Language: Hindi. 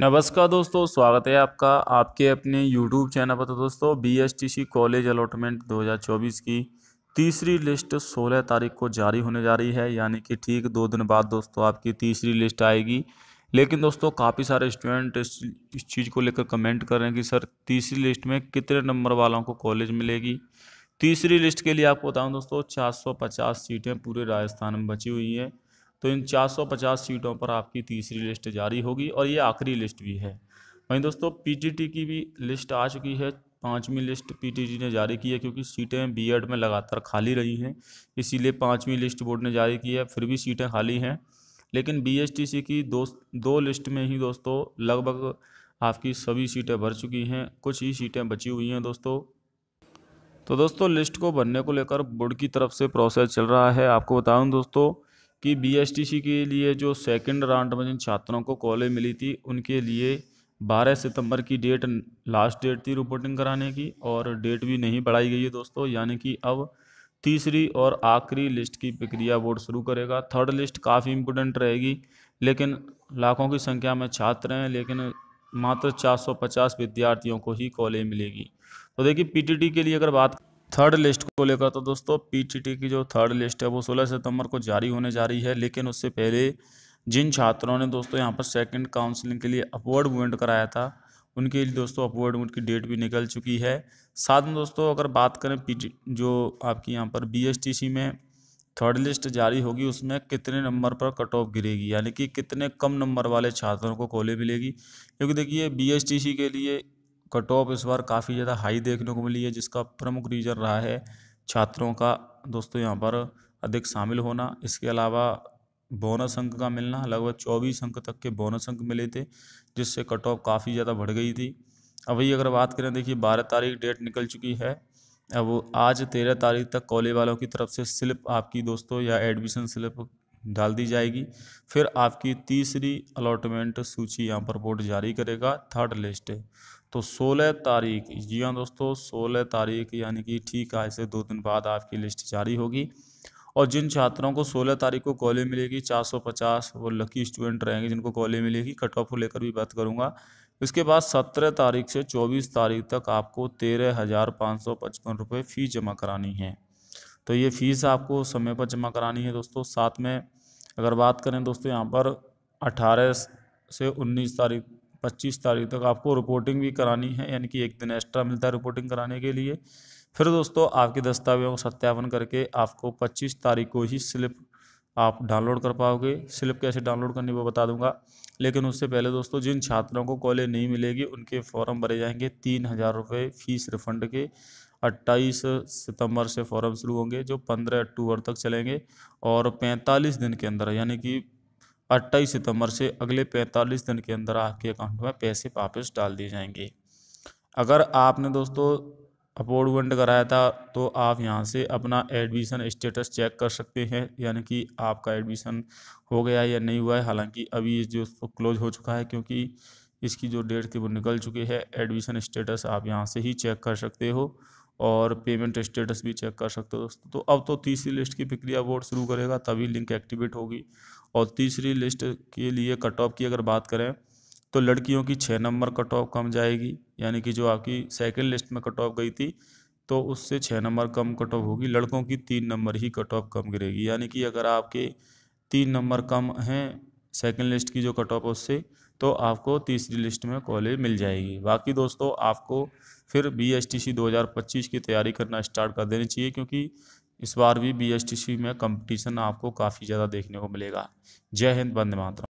नमस्कार दोस्तों स्वागत है आपका आपके अपने यूट्यूब चैनल पर तो दोस्तों सी कॉलेज अलॉटमेंट 2024 की तीसरी लिस्ट 16 तारीख को जारी होने जा रही है यानी कि ठीक दो दिन बाद दोस्तों आपकी तीसरी लिस्ट आएगी लेकिन दोस्तों काफ़ी सारे स्टूडेंट इस, इस चीज़ को लेकर कमेंट कर रहे हैं कि सर तीसरी लिस्ट में कितने नंबर वालों को कॉलेज मिलेगी तीसरी लिस्ट के लिए आपको बताऊँ दोस्तों चार सीटें पूरे राजस्थान में बची हुई हैं तो इन 450 सीटों पर आपकी तीसरी लिस्ट जारी होगी और ये आखिरी लिस्ट भी है वहीं दोस्तों पीटीटी की भी लिस्ट आ चुकी है पाँचवीं लिस्ट पीटीटी ने जारी की है क्योंकि सीटें बीएड में लगातार खाली रही हैं इसीलिए पाँचवीं लिस्ट बोर्ड ने जारी की है फिर भी सीटें खाली हैं लेकिन बीएसटीसी की दो दो लिस्ट में ही दोस्तों लगभग आपकी सभी सीटें भर चुकी हैं कुछ ही सीटें बची हुई हैं दोस्तों तो दोस्तों लिस्ट को भरने को लेकर बोर्ड की तरफ से प्रोसेस चल रहा है आपको बताऊं दोस्तों कि बीएसटीसी के लिए जो सेकंड राउंड में जिन छात्रों को कॉलेज मिली थी उनके लिए 12 सितंबर की डेट लास्ट डेट थी रिपोर्टिंग कराने की और डेट भी नहीं बढ़ाई गई है दोस्तों यानी कि अब तीसरी और आखिरी लिस्ट की प्रक्रिया बोर्ड शुरू करेगा थर्ड लिस्ट काफ़ी इम्पोर्टेंट रहेगी लेकिन लाखों की संख्या में छात्र हैं लेकिन मात्र 450 विद्यार्थियों को ही कॉलेज मिलेगी तो देखिए पीटीटी के लिए अगर बात थर्ड लिस्ट को लेकर तो दोस्तों पीटीटी की जो थर्ड लिस्ट है वो 16 सितंबर को जारी होने जा रही है लेकिन उससे पहले जिन छात्रों ने दोस्तों यहाँ पर सेकंड काउंसलिंग के लिए अपवर्ड मूवमेंट कराया था उनके लिए दोस्तों अपवर्ड मूवमेंट की डेट भी निकल चुकी है साथ में दोस्तों अगर बात करें पी जो आपकी यहाँ पर बी में थर्ड लिस्ट जारी होगी उसमें कितने नंबर पर कट ऑफ गिरेगी यानी कि कितने कम नंबर वाले छात्रों को कॉलेज मिलेगी क्योंकि देखिए बी के लिए कट ऑफ इस बार काफ़ी ज़्यादा हाई देखने को मिली है जिसका प्रमुख रीजन रहा है छात्रों का दोस्तों यहाँ पर अधिक शामिल होना इसके अलावा बोनस अंक का मिलना लगभग चौबीस अंक तक के बोनस अंक मिले थे जिससे कट ऑफ काफ़ी ज़्यादा बढ़ गई थी अभी अगर बात करें देखिए बारह तारीख डेट निकल चुकी है अब आज तेरह तारीख तक कॉलेज वालों की तरफ से स्लिप आपकी दोस्तों या एडमिशन स्लिप डाल दी जाएगी फिर आपकी तीसरी अलॉटमेंट सूची यहाँ पर बोर्ड जारी करेगा थर्ड लिस्ट तो 16 तारीख जी हाँ दोस्तों 16 तारीख यानी कि ठीक है से दो दिन बाद आपकी लिस्ट जारी होगी और जिन छात्रों को 16 तारीख को कॉलेज मिलेगी 450 वो लकी स्टूडेंट रहेंगे जिनको कॉलेज मिलेगी कट ऑफ को लेकर भी बात करूँगा इसके बाद सत्रह तारीख से चौबीस तारीख तक आपको तेरह हज़ार पाँच सौ पचपन रुपये फ़ी जमा करानी है तो ये फ़ीस आपको समय पर जमा करानी है दोस्तों साथ में अगर बात करें दोस्तों यहाँ पर अठारह से उन्नीस तारीख पच्चीस तारीख तक आपको रिपोर्टिंग भी करानी है यानी कि एक दिन एक्स्ट्रा मिलता है रिपोर्टिंग कराने के लिए फिर दोस्तों आपके दस्तावेजों को सत्यापन करके आपको पच्चीस तारीख को ही स्लिप आप डाउनलोड कर पाओगे स्लिप कैसे डाउनलोड करनी वो बता दूंगा लेकिन उससे पहले दोस्तों जिन छात्रों को कॉलेज नहीं मिलेगी उनके फॉर्म भरे जाएंगे तीन हज़ार रुपये फीस रिफंड के अट्ठाईस सितंबर से फॉरम शुरू होंगे जो पंद्रह अक्टूबर तक चलेंगे और पैंतालीस दिन के अंदर यानी कि अट्ठाईस सितंबर से अगले पैंतालीस दिन के अंदर आपके अकाउंट में पैसे वापस डाल दिए जाएंगे अगर आपने दोस्तों अपॉइंटमेंट कराया था तो आप यहाँ से अपना एडमिशन स्टेटस चेक कर सकते हैं यानी कि आपका एडमिशन हो गया या नहीं हुआ है हालांकि अभी ये जो क्लोज हो चुका है क्योंकि इसकी जो डेट थी वो निकल चुकी है एडमिशन स्टेटस आप यहाँ से ही चेक कर सकते हो और पेमेंट स्टेटस भी चेक कर सकते हो दोस्तों तो अब तो तीसरी लिस्ट की प्रक्रिया बोर्ड शुरू करेगा तभी लिंक एक्टिवेट होगी और तीसरी लिस्ट के लिए कट ऑफ की अगर बात करें तो लड़कियों की छः नंबर कट ऑफ कम जाएगी यानी कि जो आपकी सेकेंड लिस्ट में कट ऑफ गई थी तो उससे छः नंबर कम कट ऑफ होगी लड़कों की तीन नंबर ही कट ऑफ कम गिरेगी यानी कि अगर आपके तीन नंबर कम हैं सेकेंड लिस्ट की जो कट ऑफ उससे तो आपको तीसरी लिस्ट में कॉलेज मिल जाएगी बाकी दोस्तों आपको फिर बी एस टी सी दो हज़ार पच्चीस की तैयारी करना स्टार्ट कर देनी चाहिए क्योंकि इस बार भी बी एस टी सी में कंपटीशन आपको काफ़ी ज़्यादा देखने को मिलेगा जय हिंद बंद मातरम